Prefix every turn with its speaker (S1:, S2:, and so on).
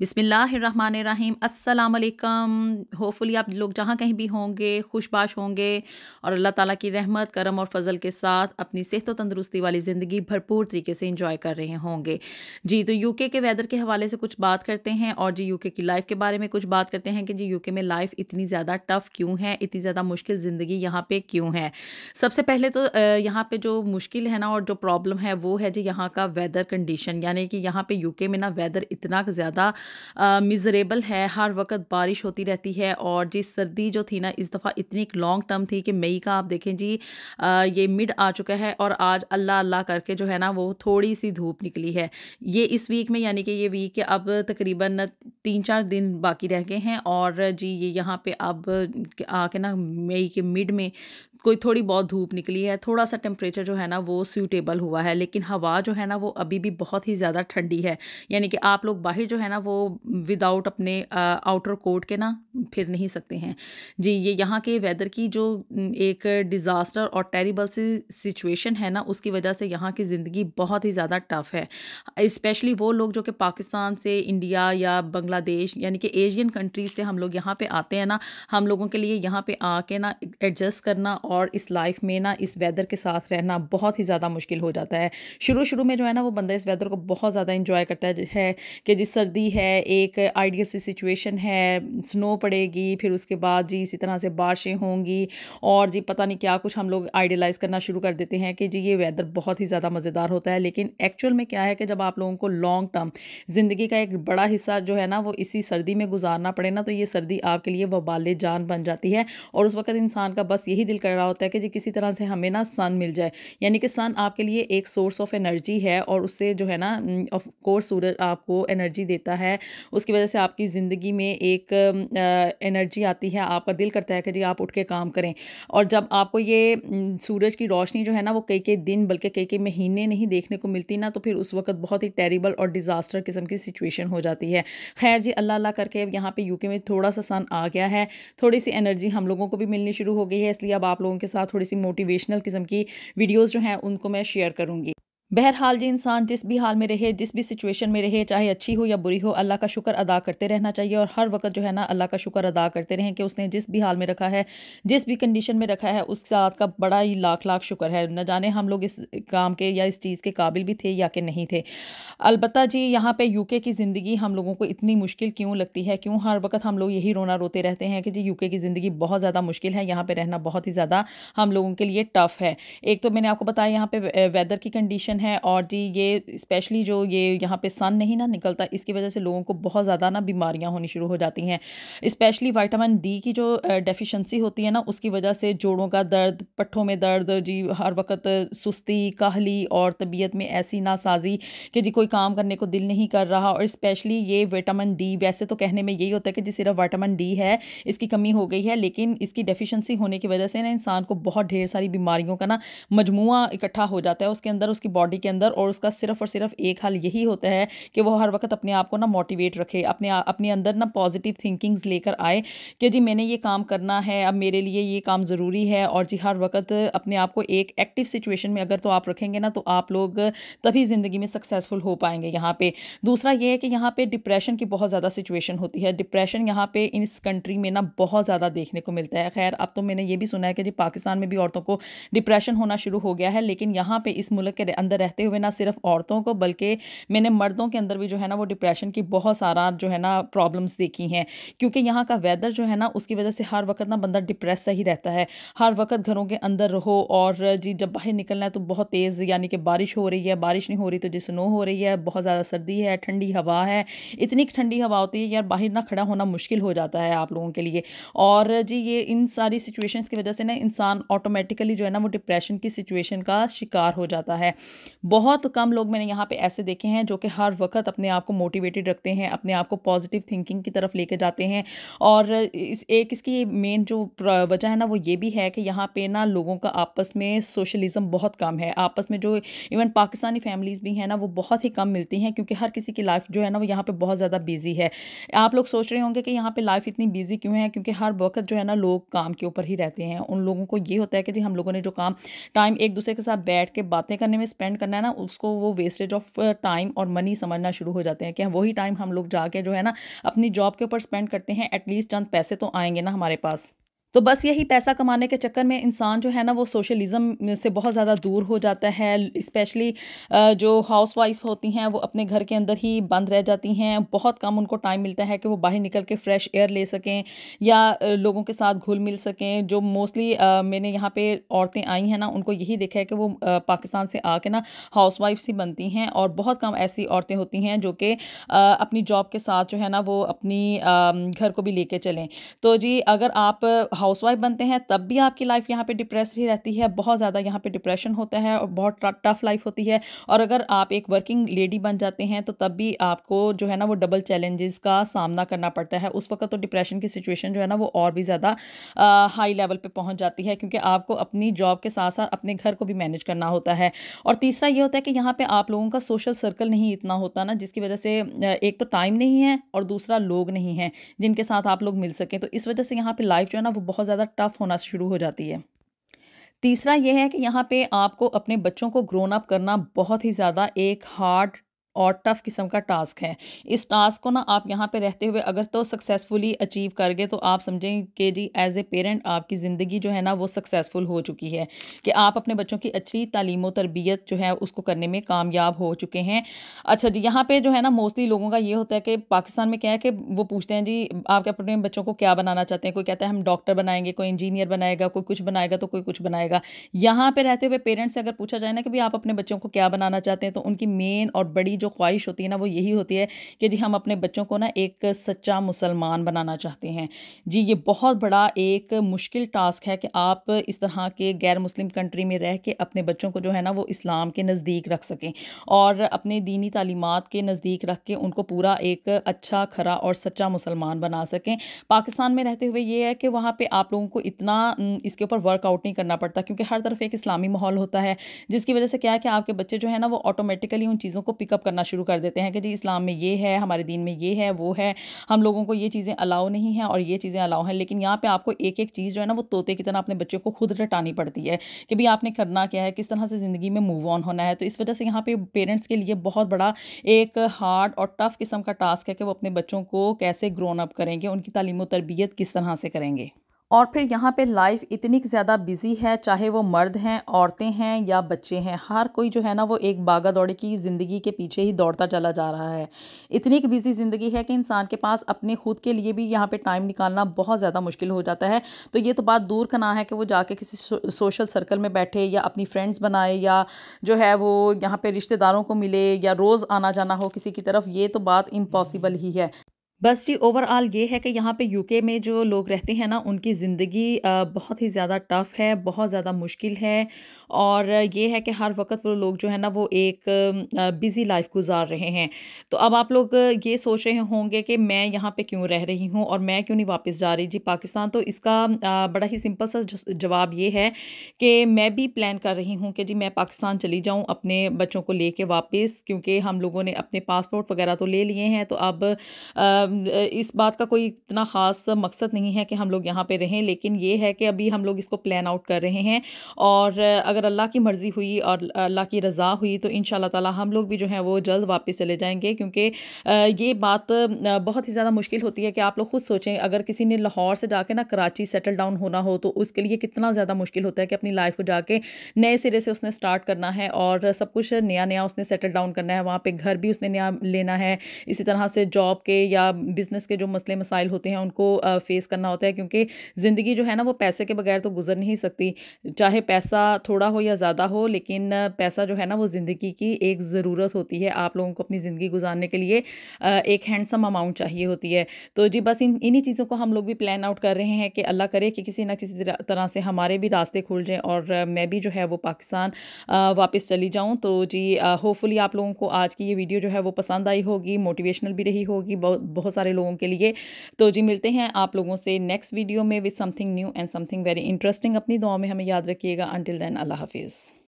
S1: बिसमीम् अल्लाम होपफुली आप लोग जहाँ कहीं भी होंगे खुशबाश होंगे और अल्लाह ताला की रहमत करम और फजल के साथ अपनी सेहत और तंदरुस्ती वाली ज़िंदगी भरपूर तरीके से इंजॉय कर रहे होंगे जी तो यूके के वेदर के हवाले से कुछ बात करते हैं और जी यूके की लाइफ के बारे में कुछ बात करते हैं कि जी यू में लाइफ इतनी ज़्यादा टफ़ क्यों है इतनी ज़्यादा मुश्किल ज़िंदगी यहाँ पर क्यों है सबसे पहले तो यहाँ पर जो मुश्किल है ना और जो प्रॉब्लम है वो है जी यहाँ का वेदर कंडीशन यानी कि यहाँ पर यू में ना वेदर इतना ज़्यादा मिजरेबल है हर वक्त बारिश होती रहती है और जी सर्दी जो थी ना इस दफ़ा इतनी लॉन्ग टर्म थी कि मई का आप देखें जी आ, ये मिड आ चुका है और आज अल्लाह अल्लाह करके जो है ना वो थोड़ी सी धूप निकली है ये इस वीक में यानी कि ये वीक के अब तकरीबन तीन चार दिन बाकी रह गए हैं और जी ये यहाँ पे अब आके ना मई के मिड में कोई थोड़ी बहुत धूप निकली है थोड़ा सा टेम्परेचर जो है ना वो सूटेबल हुआ है लेकिन हवा जो है ना वो अभी भी बहुत ही ज़्यादा ठंडी है यानी कि आप लोग बाहर जो है ना वो विदाउट अपने आउटर कोट के ना फिर नहीं सकते हैं जी ये यहाँ के वेदर की जो एक डिज़ास्टर और टेरिबल सी सिचुएशन है ना उसकी वजह से यहाँ की ज़िंदगी बहुत ही ज़्यादा टफ है इस्पेशली वो लोग जो कि पाकिस्तान से इंडिया या बांग्लादेश यानी कि एशियन कंट्रीज से हम लोग यहाँ पर आते हैं ना हम लोगों के लिए यहाँ पर आके ना एडजस्ट करना और और इस लाइफ में ना इस वेदर के साथ रहना बहुत ही ज़्यादा मुश्किल हो जाता है शुरू शुरू में जो है ना वो बंदा इस वेदर को बहुत ज़्यादा इंजॉय करता है कि जी सर्दी है एक आइडियल सी सिचुएशन है स्नो पड़ेगी फिर उसके बाद जी इसी तरह से बारिशें होंगी और जी पता नहीं क्या कुछ हम लोग आइडियलाइज़ करना शुरू कर देते हैं कि जी ये वेदर बहुत ही ज़्यादा मज़ेदार होता है लेकिन एक्चुअल में क्या है कि जब आप लोगों को लॉन्ग टर्म ज़िंदगी का एक बड़ा हिस्सा जो है ना वो इसी सर्दी में गुजारना पड़े ना तो ये सर्दी आपके लिए वबाल जान बन जाती है और उस वक्त इंसान का बस यही दिल कर रहा होता है कि जी किसी तरह से हमें ना सन मिल जाए यानी कि सन आपके लिए एक सोर्स ऑफ एनर्जी है और उससे जो है ना ऑफ mm, कोर्स सूरज आपको एनर्जी देता है उसकी वजह से आपकी ज़िंदगी में एक एनर्जी mm, आती है आपका दिल करता है कि जी आप उठ के काम करें और जब आपको ये mm, सूरज की रोशनी जो है ना वो कई कई दिन बल्कि कई कई महीने नहीं देखने को मिलती ना तो फिर उस वक्त बहुत ही टेरिबल और डिज़ास्टर किस्म की सिचुएशन हो जाती है खैर जी अल्लाह अल्लाह करके अब यहाँ पर यूके में थोड़ा सा सन आ गया है थोड़ी सी एनर्जी हम लोगों को भी मिलनी शुरू हो गई है इसलिए अब आप लोगों के साथ थोड़ी सी मोटिवेशनल किस्म की वीडियोज़ जो हैं उनको मैं शेयर करूँगी बहरहाल जी इंसान जिस भी हाल में रहे जिस भी सिचुएशन में रहे चाहे अच्छी हो या बुरी हो अल्लाह का शुक्र अदा करते रहना चाहिए और हर वक्त जो है ना अल्लाह का शुक्र अदा करते रहें कि उसने जिस भी हाल में रखा है जिस भी कंडीशन में रखा है उस साथ का बड़ा ही लाख लाख शुक्र है न जाने हम लोग इस काम के या इस चीज़ के काबिल भी थे या कि नहीं थे अलबत् जी यहाँ पर यू की ज़िंदगी हम लोगों को इतनी मुश्किल क्यों लगती है क्यों हर वक्त हम लोग यही रोना रोते रहते हैं कि जी यू की ज़िंदगी बहुत ज़्यादा मुश्किल है यहाँ पर रहना बहुत ही ज़्यादा हम लोगों के लिए टफ़ है एक तो मैंने आपको बताया यहाँ पर वेदर की कंडीशन कंडीशन है और जी ये स्पेशली जो ये यहाँ पे सन नहीं ना निकलता इसकी वजह से लोगों को बहुत ज़्यादा ना बीमारियाँ होनी शुरू हो जाती हैं स्पेशली वाइटामिन डी की जो डेफिशिएंसी होती है ना उसकी वजह से जोड़ों का दर्द पट्ठों में दर्द जी हर वक्त सुस्ती काहली और तबीयत में ऐसी नासाजी कि जी कोई काम करने को दिल नहीं कर रहा और स्पेशली ये विटामिन डी वैसे तो कहने में यही होता है कि जी सिर्फ वाइटामिन डी है इसकी कमी हो गई है लेकिन इसकी डेफिशिएंसी होने की वजह से ना इंसान को बहुत ढेर सारी बीमारियों का ना मजमू इकट्ठा हो जाता है उसके अंदर उसकी बॉडी बॉडी के अंदर और उसका सिर्फ और सिर्फ एक हल यही होता है कि वो हर वक्त अपने आप को ना मोटिवेट रखे अपने अपने अंदर ना पॉजिटिव थिंकिंग्स लेकर आए कि जी मैंने ये काम करना है अब मेरे लिए ये काम ज़रूरी है और जी हर वक्त अपने आप को एक एक्टिव सिचुएशन में अगर तो आप रखेंगे ना तो आप लोग तभी ज़िंदगी में सक्सेसफुल हो पाएंगे यहाँ पर दूसरा ये है कि यहाँ पर डिप्रेशन की बहुत ज़्यादा सिचुएशन होती है डिप्रेशन यहाँ पे इस कंट्री में ना बहुत ज़्यादा देखने को मिलता है खैर अब तो मैंने ये भी सुना है कि जी पाकिस्तान में भी औरतों को डिप्रेशन होना शुरू हो गया है लेकिन यहाँ पर इस मुल्क के अंदर अंदर रहते हुए ना सिर्फ औरतों को बल्कि मैंने मर्दों के अंदर भी जो है ना वो डिप्रेशन की बहुत सारा जो है ना प्रॉब्लम्स देखी हैं क्योंकि यहाँ का वेदर जो है ना उसकी वजह से हर वक्त ना बंदा डिप्रेस सा ही रहता है हर वक्त घरों के अंदर रहो और जी जब बाहर निकलना है तो बहुत तेज़ यानी कि बारिश हो रही है बारिश नहीं हो रही तो जी स्नो हो रही है बहुत ज़्यादा सर्दी है ठंडी हवा है इतनी ठंडी हवा होती है यार बाहर ना खड़ा होना मुश्किल हो जाता है आप लोगों के लिए और जी ये इन सारी सिचुएशंस की वजह से ना इंसान ऑटोमेटिकली जो है ना वो डिप्रेशन की सिचुएशन का शिकार हो जाता है बहुत कम लोग मैंने यहाँ पे ऐसे देखे हैं जो कि हर वक्त अपने आप को मोटिवेटेड रखते हैं अपने आप को पॉजिटिव थिंकिंग की तरफ लेके जाते हैं और इस एक इसकी मेन जो वजह है ना वो ये भी है कि यहाँ पे ना लोगों का आपस में सोशलिज़म बहुत कम है आपस में जो इवन पाकिस्तानी फैमिलीज़ भी हैं ना वो बहुत ही कम मिलती हैं क्योंकि हर किसी की लाइफ जो है ना वो यहाँ पर बहुत ज़्यादा बिजी है आप लोग सोच रहे होंगे कि यहाँ पर लाइफ इतनी बिजी क्यों है क्योंकि हर वक्त जो है ना लोग काम के ऊपर ही रहते हैं उन लोगों को ये होता है कि हम लोगों ने जो काम टाइम एक दूसरे के साथ बैठ के बातें करने में स्पेंड स्पेंड करना है ना उसको वो वेस्टेज ऑफ टाइम और मनी समझना शुरू हो जाते हैं कि वही टाइम हम लोग जाके जो है ना अपनी जॉब के ऊपर स्पेंड करते हैं एटलीस्ट चंद पैसे तो आएंगे ना हमारे पास तो बस यही पैसा कमाने के चक्कर में इंसान जो है ना वो सोशलिज़म से बहुत ज़्यादा दूर हो जाता है स्पेशली जो हाउस वाइफ होती हैं वो अपने घर के अंदर ही बंद रह जाती हैं बहुत कम उनको टाइम मिलता है कि वो बाहर निकल के फ़्रेश एयर ले सकें या लोगों के साथ घुल मिल सकें जो मोस्टली मैंने यहाँ पे औरतें आई हैं ना उनको यही देखा है कि वो पाकिस्तान से आके ना हाउस वाइफ ही बनती हैं और बहुत कम ऐसी औरतें होती हैं जो कि अपनी जॉब के साथ जो है ना वो अपनी घर को भी कर चलें तो जी अगर आप वाइफ बनते हैं तब भी आपकी लाइफ यहाँ पे डिप्रेस ही रहती है बहुत ज़्यादा यहाँ पे डिप्रेशन होता है और बहुत टफ लाइफ होती है और अगर आप एक वर्किंग लेडी बन जाते हैं तो तब भी आपको जो है ना वो डबल चैलेंजेस का सामना करना पड़ता है उस वक्त तो डिप्रेशन की सिचुएशन जो है ना वो और भी ज़्यादा हाई लेवल पर पहुँच जाती है क्योंकि आपको अपनी जॉब के साथ साथ अपने घर को भी मैनेज करना होता है और तीसरा ये होता है कि यहाँ पर आप लोगों का सोशल सर्कल नहीं इतना होता ना जिसकी वजह से एक तो टाइम नहीं है और दूसरा लोग नहीं हैं जिनके साथ आप लोग मिल सकें तो इस वजह से यहाँ पर लाइफ जो है ना वो बहुत ज़्यादा टफ़ होना शुरू हो जाती है तीसरा यह है कि यहाँ पे आपको अपने बच्चों को ग्रोन अप करना बहुत ही ज़्यादा एक हार्ड और टफ़ किस्म का टास्क है इस टास्क को ना आप यहाँ पे रहते हुए अगर तो सक्सेसफुली अचीव कर गए तो आप समझें कि जी एज़ ए पेरेंट आपकी ज़िंदगी जो है ना वो सक्सेसफुल हो चुकी है कि आप अपने बच्चों की अच्छी तालीम व तरबियत जो है उसको करने में कामयाब हो चुके हैं अच्छा जी यहाँ पर जो है ना मोस्टली लोगों का ये होता है कि पाकिस्तान में क्या है कि वो पूछते हैं जी आप अपने बच्चों को क्या बनाना चाहते हैं कोई कहता है हम डॉक्टर बनाएंगे कोई इंजीनियर बनाएगा कोई कुछ बनाएगा तो कोई कुछ बनाएगा यहाँ पर रहते हुए पेरेंट्स से अगर पूछा जाए ना कि भी आप अपने बच्चों को क्या बनाना चाहते हैं तो उनकी मेन और बड़ी जो जो ख्वाहिश होती है ना वो यही होती है कि जी हम अपने बच्चों को ना एक सच्चा मुसलमान बनाना चाहते हैं जी ये बहुत बड़ा एक मुश्किल टास्क है कि आप इस तरह के गैर मुस्लिम कंट्री में रह के अपने बच्चों को जो है ना वो इस्लाम के नज़दीक रख सकें और अपने दीनी तालीमत के नज़दीक रख के उनको पूरा एक अच्छा खरा और सच्चा मुसलमान बना सकें पाकिस्तान में रहते हुए ये है कि वहाँ पर आप लोगों को इतना इसके ऊपर वर्कआउट नहीं करना पड़ता क्योंकि हर तरफ एक इस्लामी माहौल होता है जिसकी वजह से क्या है कि आपके बच्चे जो है ना वो ऑटोमेटिकली उन चीज़ों को पिकअप करना करना शुरू कर देते हैं कि जी इस्लाम में ये है हमारे दीन में ये है वो है हम लोगों को ये चीज़ें अलाउ नहीं हैं और ये चीज़ें अलाउ हैं लेकिन यहाँ पर आपको एक एक चीज़ जो है ना वो तोते की तरह अपने बच्चों को खुद रटानी पड़ती है कि भाई आपने करना क्या है किस तरह से ज़िंदगी में मूव ऑन होना है तो इस वजह से यहाँ पर पेरेंट्स के लिए बहुत बड़ा एक हार्ड और टफ़ किस्म का टास्क है कि वो अपने बच्चों को कैसे ग्रोन अप करेंगे उनकी तालीम तरबियत किस तरह से करेंगे और फिर यहाँ पे लाइफ इतनी ज़्यादा बिजी है चाहे वो मर्द हैं औरतें हैं या बच्चे हैं हर कोई जो है ना वो एक बागा दौड़े की ज़िंदगी के पीछे ही दौड़ता चला जा रहा है इतनी बिज़ी ज़िंदगी है कि इंसान के पास अपने खुद के लिए भी यहाँ पे टाइम निकालना बहुत ज़्यादा मुश्किल हो जाता है तो ये तो बात दूर का ना है कि वो जाके किसी सोशल सर्कल में बैठे या अपनी फ्रेंड्स बनाए या जो है वो यहाँ पर रिश्तेदारों को मिले या रोज़ आना जाना हो किसी की तरफ ये तो बात इम्पॉसिबल ही है बस जी ओवरऑल ये है कि यहाँ पे यूके में जो लोग रहते हैं ना उनकी ज़िंदगी बहुत ही ज़्यादा टफ़ है बहुत ज़्यादा मुश्किल है और ये है कि हर वक्त वो लोग जो है ना वो एक बिज़ी लाइफ गुजार रहे हैं तो अब आप लोग ये सोच रहे होंगे कि मैं यहाँ पे क्यों रह रही हूँ और मैं क्यों नहीं वापस जा रही जी पाकिस्तान तो इसका बड़ा ही सिंपल सा जवाब ये है कि मैं भी प्लान कर रही हूँ कि जी मैं पाकिस्तान चली जाऊँ अपने बच्चों को ले कर वापस क्योंकि हम लोगों ने अपने पासपोर्ट वगैरह तो ले लिए हैं तो अब इस बात का कोई इतना ख़ास मकसद नहीं है कि हम लोग यहाँ पे रहें लेकिन ये है कि अभी हम लोग इसको प्लान आउट कर रहे हैं और अगर अल्लाह की मर्ज़ी हुई और अल्लाह की रज़ा हुई तो इन ताला हम लोग भी जो है वो जल्द वापस चले जाएँगे क्योंकि ये बात बहुत ही ज़्यादा मुश्किल होती है कि आप लोग खुद सोचें अगर किसी ने लाहौर से जाके ना कराची सेटल डाउन होना हो तो उसके लिए कितना ज़्यादा मुश्किल होता है कि अपनी लाइफ को जाके नए सिरे से उसने स्टार्ट करना है और सब कुछ नया नया उसने सेटल डाउन करना है वहाँ पर घर भी उसने नया लेना है इसी तरह से जॉब के या बिज़नेस के जो मसले मसाइल होते हैं उनको फ़ेस करना होता है क्योंकि ज़िंदगी जो है ना वो पैसे के बगैर तो गुजर नहीं सकती चाहे पैसा थोड़ा हो या ज़्यादा हो लेकिन पैसा जो है ना वो ज़िंदगी की एक ज़रूरत होती है आप लोगों को अपनी ज़िंदगी गुजारने के लिए एक हैंडसम अमाउंट चाहिए होती है तो जी बस इन इन्हीं चीज़ों को हम लोग भी प्लान आउट कर रहे हैं कि अल्लाह करे कि किसी ना किसी तरह से हमारे भी रास्ते खुल जाएँ और मैं भी जो है वो पाकिस्तान वापस चली जाऊँ तो जी होपफुली आप लोगों को आज की ये वीडियो जो है वो पसंद आई होगी मोटिवेशनल भी रही होगी बहुत बहुत सारे लोगों के लिए तो जी मिलते हैं आप लोगों से नेक्स्ट वीडियो में with something new and something very interesting अपनी दुआ में हमें याद रखिएगा अनटिल दैन अल्लाह हाफिज़